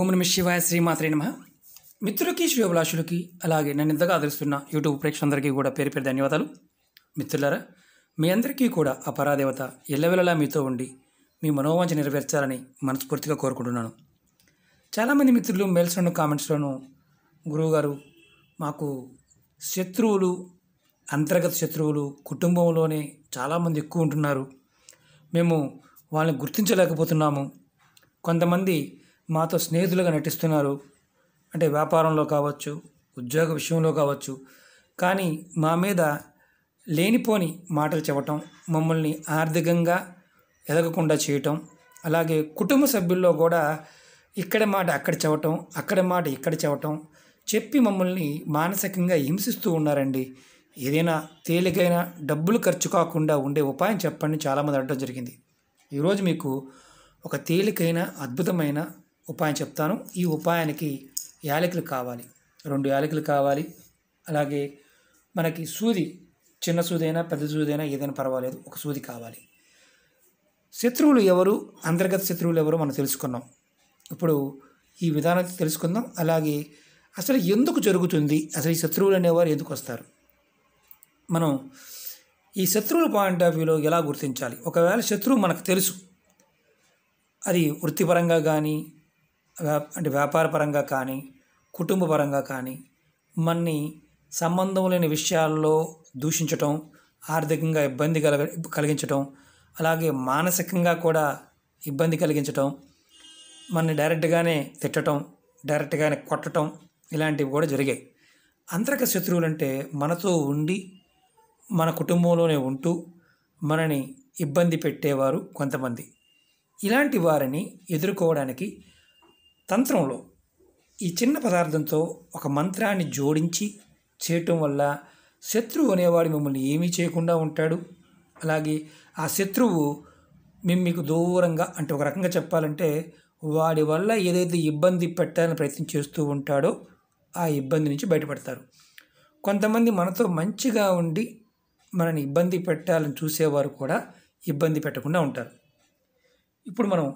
ఓం నమ శివాయ శ్రీమాత్రే నమ మిత్రులకి శ్రీభిలాషులకి అలాగే నన్ను ఇంతగా ఆదరిస్తున్న యూట్యూబ్ ప్రేక్షకులందరికీ కూడా పేరు పేరు ధన్యవాదాలు మిత్రులారా మీ అందరికీ కూడా ఆ పరాదేవత ఎల్లవెల్లలా మీతో ఉండి మీ మనోవాంఛ నెరవేర్చాలని మనస్ఫూర్తిగా కోరుకుంటున్నాను చాలామంది మిత్రులు మేల్స్లోను కామెంట్స్లోను గురువుగారు మాకు శత్రువులు అంతర్గత శత్రువులు కుటుంబంలోనే చాలామంది ఎక్కువ ఉంటున్నారు మేము వాళ్ళని గుర్తించలేకపోతున్నాము కొంతమంది మాతో స్నేహితులుగా నటిస్తున్నారు అంటే వ్యాపారంలో కావచ్చు ఉద్యోగ విషయంలో కావచ్చు కానీ మా మీద లేనిపోని మాటలు చెప్పటం మమ్మల్ని ఆర్థికంగా ఎదగకుండా చేయటం అలాగే కుటుంబ సభ్యుల్లో కూడా ఇక్కడ మాట అక్కడ చెప్పటం అక్కడ మాట ఇక్కడ చెప్పటం చెప్పి మమ్మల్ని మానసికంగా హింసిస్తూ ఉన్నారండి ఏదైనా తేలికైన డబ్బులు ఖర్చు కాకుండా ఉండే ఉపాయం చెప్పండి చాలామంది అడగడం జరిగింది ఈరోజు మీకు ఒక తేలికైన అద్భుతమైన ఉపాయం చెప్తాను ఈ ఉపాయానికి యాలకులు కావాలి రెండు యాలకులు కావాలి అలాగే మనకి సూది చిన్న సూదైనా పెద్ద సూదైనా ఏదైనా పర్వాలేదు ఒక సూది కావాలి శత్రువులు ఎవరు అంతర్గత శత్రువులు ఎవరు మనం తెలుసుకున్నాం ఇప్పుడు ఈ విధానం తెలుసుకుందాం అలాగే అసలు ఎందుకు జరుగుతుంది అసలు ఈ శత్రువులు అనేవారు ఎందుకు వస్తారు మనం ఈ శత్రువుల పాయింట్ ఆఫ్ వ్యూలో ఎలా గుర్తించాలి ఒకవేళ శత్రువు మనకు తెలుసు అది వృత్తిపరంగా కానీ అంటే వ్యాపార పరంగా కానీ కుటుంబ పరంగా కానీ మన్ని సంబంధం లేని విషయాల్లో దూషించటం ఆర్థికంగా ఇబ్బంది కలగ కలిగించటం అలాగే మానసికంగా కూడా ఇబ్బంది కలిగించటం మనని డైరెక్ట్గానే తిట్టడం డైరెక్ట్గానే కొట్టడం ఇలాంటివి కూడా జరిగాయి అంతరిక శత్రువులు అంటే మనతో ఉండి మన కుటుంబంలోనే ఉంటూ మనని ఇబ్బంది పెట్టేవారు కొంతమంది ఇలాంటి వారిని ఎదుర్కోవడానికి తంత్రంలో ఈ చిన్న పదార్థంతో ఒక మంత్రాన్ని జోడించి చేయటం వల్ల శత్రువు అనేవాడు మిమ్మల్ని ఏమీ చేయకుండా ఉంటాడు అలాగే ఆ శత్రువు మేము మీకు దూరంగా అంటే ఒక రకంగా చెప్పాలంటే వాడి వల్ల ఏదైతే ఇబ్బంది పెట్టాలని ప్రయత్నం చేస్తూ ఉంటాడో ఆ ఇబ్బంది నుంచి బయటపడతారు కొంతమంది మనతో మంచిగా ఉండి మనని ఇబ్బంది పెట్టాలని చూసేవారు కూడా ఇబ్బంది పెట్టకుండా ఉంటారు ఇప్పుడు మనం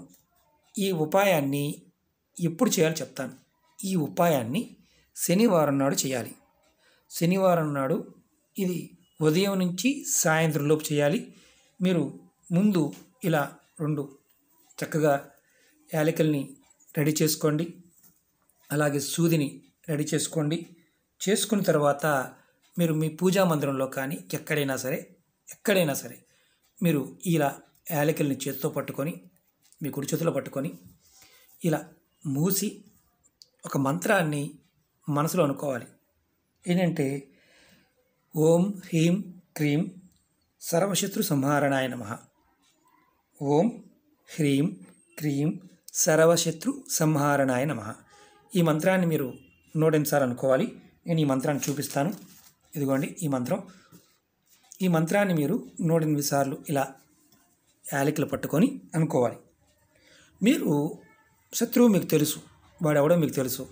ఈ ఉపాయాన్ని ఎప్పుడు చేయాలో చెప్తాను ఈ ఉపాయాన్ని శనివారం నాడు చేయాలి శనివారం నాడు ఇది ఉదయం నుంచి సాయంత్రం లోపు చేయాలి మీరు ముందు ఇలా రెండు చక్కగా యాలకల్ని రెడీ చేసుకోండి అలాగే సూదిని రెడీ చేసుకోండి చేసుకున్న తర్వాత మీరు మీ పూజా మందిరంలో కానీ ఎక్కడైనా సరే ఎక్కడైనా సరే మీరు ఇలా యాలకల్ని చేతితో పట్టుకొని మీ కుడి చేతిలో పట్టుకొని ఇలా మూసి ఒక మంత్రాన్ని మనసులో అనుకోవాలి ఏంటంటే ఓం హ్రీం క్రీం సర్వశత్రు సంహారణాయ నమ ఓం హ్రీం క్రీం సర్వశత్రు సంహారణాయ నమ ఈ మంత్రాన్ని మీరు సార్లు అనుకోవాలి నేను ఈ మంత్రాన్ని చూపిస్తాను ఇదిగోండి ఈ మంత్రం ఈ మంత్రాన్ని మీరు నూట ఎనిమిది సార్లు ఇలా యాలికలు పట్టుకొని అనుకోవాలి మీరు శత్రువు మీకు తెలుసు వాడు ఎవడో మీకు తెలుసు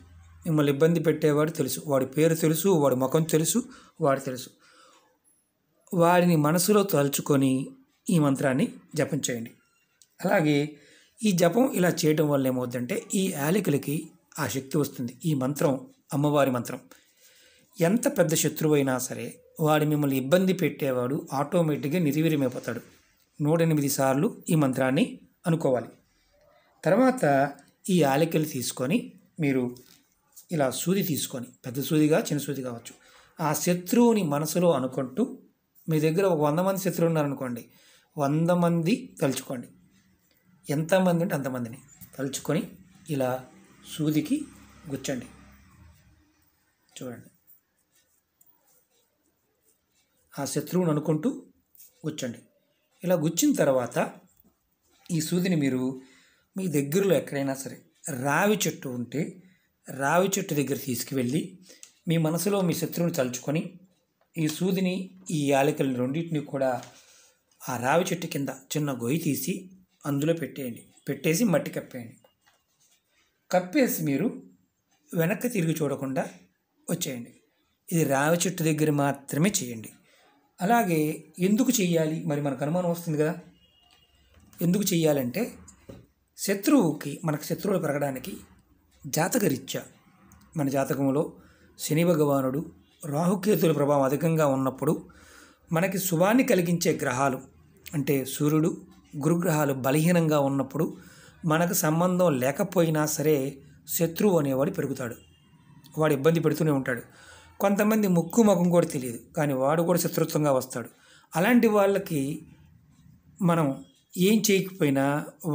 మిమ్మల్ని ఇబ్బంది పెట్టేవాడు తెలుసు వాడి పేరు తెలుసు వాడి ముఖం తెలుసు వాడు తెలుసు వాడిని మనసులో తలుచుకొని ఈ మంత్రాన్ని జపం చేయండి అలాగే ఈ జపం ఇలా చేయడం వల్ల ఏమవుతుందంటే ఈ యాలికలకి ఆ శక్తి వస్తుంది ఈ మంత్రం అమ్మవారి మంత్రం ఎంత పెద్ద అయినా సరే వాడు మిమ్మల్ని ఇబ్బంది పెట్టేవాడు ఆటోమేటిక్గా నిర్వీర్యమైపోతాడు నూట ఎనిమిది సార్లు ఈ మంత్రాన్ని అనుకోవాలి తర్వాత ఈ ఆలికలు తీసుకొని మీరు ఇలా సూది తీసుకొని పెద్ద సూదిగా చిన్న సూది కావచ్చు ఆ శత్రువుని మనసులో అనుకుంటూ మీ దగ్గర ఒక వంద మంది శత్రువు ఉన్నారనుకోండి వంద మంది తలుచుకోండి ఎంతమంది ఉంటే అంతమందిని తలుచుకొని ఇలా సూదికి గుచ్చండి చూడండి ఆ శత్రువుని అనుకుంటూ గుచ్చండి ఇలా గుచ్చిన తర్వాత ఈ సూదిని మీరు మీ దగ్గరలో ఎక్కడైనా సరే రావి చెట్టు ఉంటే రావి చెట్టు దగ్గర తీసుకువెళ్ళి మీ మనసులో మీ శత్రువుని తలుచుకొని ఈ సూదిని ఈ యాలకులను రెండింటిని కూడా ఆ రావి చెట్టు కింద చిన్న గొయ్యి తీసి అందులో పెట్టేయండి పెట్టేసి మట్టి కప్పేయండి కప్పేసి మీరు వెనక్కి తిరిగి చూడకుండా వచ్చేయండి ఇది రావి చెట్టు దగ్గర మాత్రమే చేయండి అలాగే ఎందుకు చేయాలి మరి మనకు అనుమానం వస్తుంది కదా ఎందుకు చేయాలంటే శత్రువుకి మనకు శత్రువులు పెరగడానికి జాతకరీత్యా మన జాతకంలో శని భగవానుడు రాహుకేతుల ప్రభావం అధికంగా ఉన్నప్పుడు మనకి శుభాన్ని కలిగించే గ్రహాలు అంటే సూర్యుడు గురుగ్రహాలు బలహీనంగా ఉన్నప్పుడు మనకు సంబంధం లేకపోయినా సరే శత్రువు అనేవాడు పెరుగుతాడు వాడు ఇబ్బంది పెడుతూనే ఉంటాడు కొంతమంది ముక్కు ముఖం కూడా తెలియదు కానీ వాడు కూడా శత్రుత్వంగా వస్తాడు అలాంటి వాళ్ళకి మనం ఏం చేయకపోయినా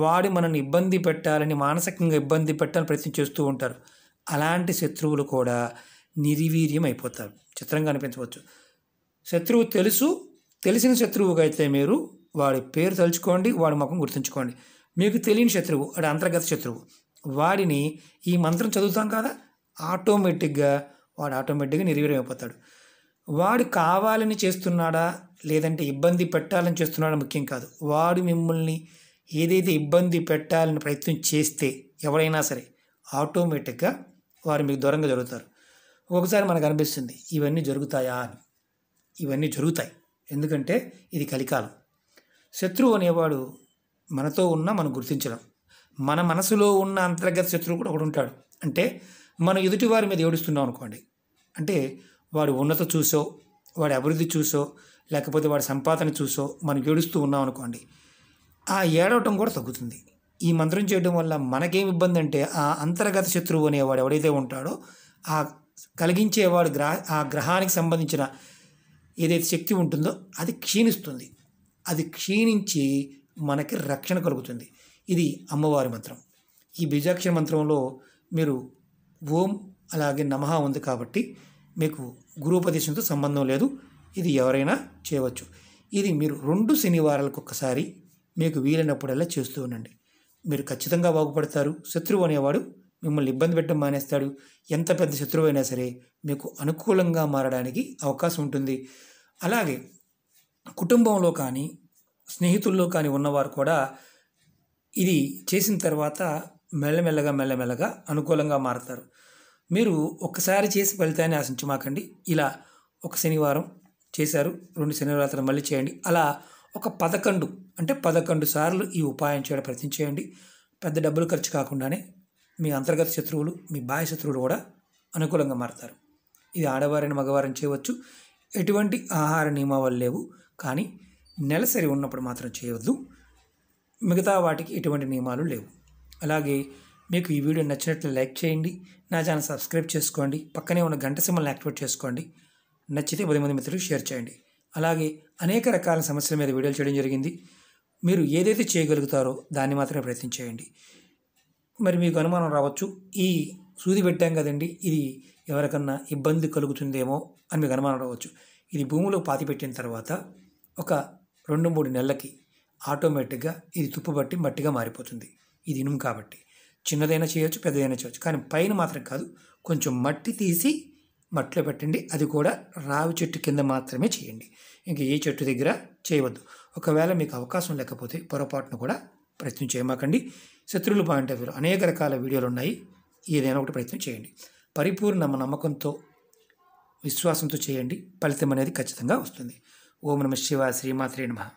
వాడు మనల్ని ఇబ్బంది పెట్టాలని మానసికంగా ఇబ్బంది పెట్టాలని ప్రయత్నం చేస్తూ ఉంటారు అలాంటి శత్రువులు కూడా నిర్వీర్యం అయిపోతారు చిత్రంగా అనిపించవచ్చు శత్రువు తెలుసు తెలిసిన శత్రువుగా అయితే మీరు వాడి పేరు తలుచుకోండి వాడి ముఖం గుర్తుంచుకోండి మీకు తెలియని శత్రువు అది అంతర్గత శత్రువు వాడిని ఈ మంత్రం చదువుతాం కదా ఆటోమేటిక్గా వాడు ఆటోమేటిక్గా నిర్వీర్యం అయిపోతాడు వాడు కావాలని చేస్తున్నాడా లేదంటే ఇబ్బంది పెట్టాలని చేస్తున్నాడా ముఖ్యం కాదు వాడు మిమ్మల్ని ఏదైతే ఇబ్బంది పెట్టాలని ప్రయత్నం చేస్తే ఎవరైనా సరే ఆటోమేటిక్గా వారు మీకు దూరంగా జరుగుతారు ఒకసారి మనకు అనిపిస్తుంది ఇవన్నీ జరుగుతాయా అని ఇవన్నీ జరుగుతాయి ఎందుకంటే ఇది కలికాలం శత్రువు అనేవాడు మనతో ఉన్నా మనం గుర్తించడం మన మనసులో ఉన్న అంతర్గత శత్రువు కూడా ఒకడు ఉంటాడు అంటే మనం ఎదుటివారి మీద ఏడుస్తున్నాం అనుకోండి అంటే వాడి ఉన్నత చూసో వాడి అభివృద్ధి చూసో లేకపోతే వాడి సంపాదన చూసో మనం ఏడుస్తూ ఉన్నాం అనుకోండి ఆ ఏడవటం కూడా తగ్గుతుంది ఈ మంత్రం చేయడం వల్ల మనకేం ఇబ్బంది అంటే ఆ అంతర్గత శత్రువు అనేవాడు ఎవడైతే ఉంటాడో ఆ కలిగించేవాడు గ్రహ ఆ గ్రహానికి సంబంధించిన ఏదైతే శక్తి ఉంటుందో అది క్షీణిస్తుంది అది క్షీణించి మనకి రక్షణ కలుగుతుంది ఇది అమ్మవారి మంత్రం ఈ బీజాక్షర మంత్రంలో మీరు ఓం అలాగే నమః ఉంది కాబట్టి మీకు గురుపదేశంతో సంబంధం లేదు ఇది ఎవరైనా చేయవచ్చు ఇది మీరు రెండు శనివారాలకు ఒక్కసారి మీకు వీలైనప్పుడల్లా చేస్తూ ఉండండి మీరు ఖచ్చితంగా బాగుపడతారు శత్రువు అనేవాడు మిమ్మల్ని ఇబ్బంది పెట్టడం మానేస్తాడు ఎంత పెద్ద శత్రువు అయినా సరే మీకు అనుకూలంగా మారడానికి అవకాశం ఉంటుంది అలాగే కుటుంబంలో కానీ స్నేహితుల్లో కానీ ఉన్నవారు కూడా ఇది చేసిన తర్వాత మెల్లమెల్లగా మెల్లమెల్లగా అనుకూలంగా మారతారు మీరు ఒక్కసారి చేసి ఫలితాన్ని ఆశించమాకండి ఇలా ఒక శనివారం చేశారు రెండు శనివారాల తర్వాత మళ్ళీ చేయండి అలా ఒక పదకొండు అంటే పదకొండు సార్లు ఈ ఉపాయం చేయడం ప్రయత్నం చేయండి పెద్ద డబ్బులు ఖర్చు కాకుండానే మీ అంతర్గత శత్రువులు మీ బాహ్య శత్రువులు కూడా అనుకూలంగా మారతారు ఇది ఆడవారిని మగవారిని చేయవచ్చు ఎటువంటి ఆహార నియమావళి లేవు కానీ నెలసరి ఉన్నప్పుడు మాత్రం చేయవద్దు మిగతా వాటికి ఎటువంటి నియమాలు లేవు అలాగే మీకు ఈ వీడియో నచ్చినట్లు లైక్ చేయండి నా ఛానల్ సబ్స్క్రైబ్ చేసుకోండి పక్కనే ఉన్న గంట సింబల్ని యాక్టివేట్ చేసుకోండి నచ్చితే పది మంది మిత్రులు షేర్ చేయండి అలాగే అనేక రకాల సమస్యల మీద వీడియోలు చేయడం జరిగింది మీరు ఏదైతే చేయగలుగుతారో దాన్ని మాత్రమే ప్రయత్నం చేయండి మరి మీకు అనుమానం రావచ్చు ఈ సూది పెట్టాం కదండి ఇది ఎవరికన్నా ఇబ్బంది కలుగుతుందేమో అని మీకు అనుమానం రావచ్చు ఇది భూమిలో పాతి పెట్టిన తర్వాత ఒక రెండు మూడు నెలలకి ఆటోమేటిక్గా ఇది తుప్పుబట్టి మట్టిగా మారిపోతుంది ఇది ఇనుము కాబట్టి చిన్నదైనా చేయొచ్చు పెద్దదైనా చేయొచ్చు కానీ పైన మాత్రం కాదు కొంచెం మట్టి తీసి మట్టిలో పెట్టండి అది కూడా రావి చెట్టు కింద మాత్రమే చేయండి ఇంకా ఏ చెట్టు దగ్గర చేయవద్దు ఒకవేళ మీకు అవకాశం లేకపోతే పొరపాటును కూడా ప్రయత్నం చేయమాకండి శత్రువులు పాయింట్ ఆఫ్ అనేక రకాల వీడియోలు ఉన్నాయి ఏదైనా ఒకటి ప్రయత్నం చేయండి పరిపూర్ణ నమ్మకంతో విశ్వాసంతో చేయండి ఫలితం అనేది ఖచ్చితంగా వస్తుంది ఓం నమ శివ శ్రీమాత్రే నమ